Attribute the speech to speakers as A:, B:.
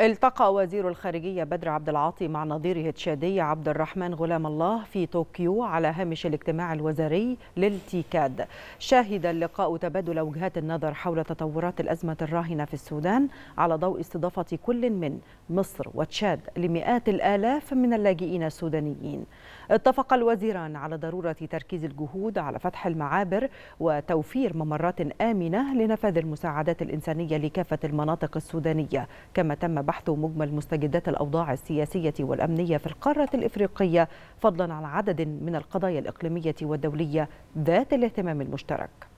A: التقى وزير الخارجية بدر عبد العاطي مع نظيره التشادي عبد الرحمن غلام الله في طوكيو على هامش الاجتماع الوزاري للتيكاد شهد اللقاء تبادل وجهات النظر حول تطورات الأزمة الراهنة في السودان على ضوء استضافة كل من مصر وتشاد لمئات الآلاف من اللاجئين السودانيين اتفق الوزيران على ضرورة تركيز الجهود على فتح المعابر وتوفير ممرات آمنة لنفاذ المساعدات الإنسانية لكافة المناطق السودانية كما تم بحث مجمل مستجدات الأوضاع السياسية والأمنية في القارة الإفريقية فضلا عن عدد من القضايا الإقليمية والدولية ذات الاهتمام المشترك